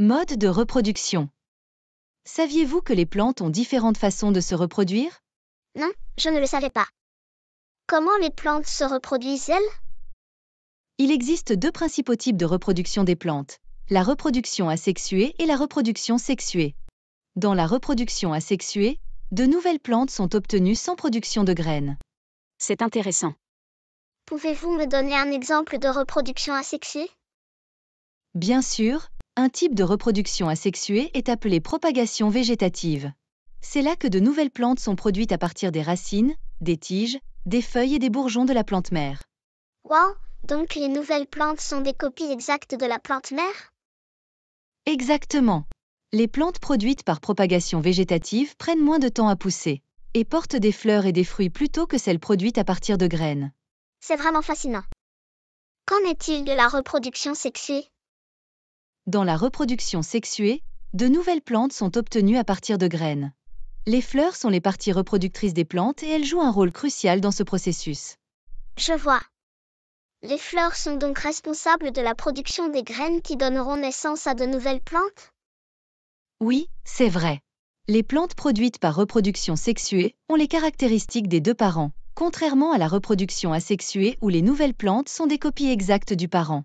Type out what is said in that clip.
Mode de reproduction. Saviez-vous que les plantes ont différentes façons de se reproduire Non, je ne le savais pas. Comment les plantes se reproduisent-elles Il existe deux principaux types de reproduction des plantes, la reproduction asexuée et la reproduction sexuée. Dans la reproduction asexuée, de nouvelles plantes sont obtenues sans production de graines. C'est intéressant. Pouvez-vous me donner un exemple de reproduction asexuée Bien sûr, un type de reproduction asexuée est appelé propagation végétative. C'est là que de nouvelles plantes sont produites à partir des racines, des tiges, des feuilles et des bourgeons de la plante mère. Wow, donc les nouvelles plantes sont des copies exactes de la plante mère Exactement. Les plantes produites par propagation végétative prennent moins de temps à pousser et portent des fleurs et des fruits plutôt que celles produites à partir de graines. C'est vraiment fascinant. Qu'en est-il de la reproduction sexuée dans la reproduction sexuée, de nouvelles plantes sont obtenues à partir de graines. Les fleurs sont les parties reproductrices des plantes et elles jouent un rôle crucial dans ce processus. Je vois. Les fleurs sont donc responsables de la production des graines qui donneront naissance à de nouvelles plantes Oui, c'est vrai. Les plantes produites par reproduction sexuée ont les caractéristiques des deux parents, contrairement à la reproduction asexuée où les nouvelles plantes sont des copies exactes du parent.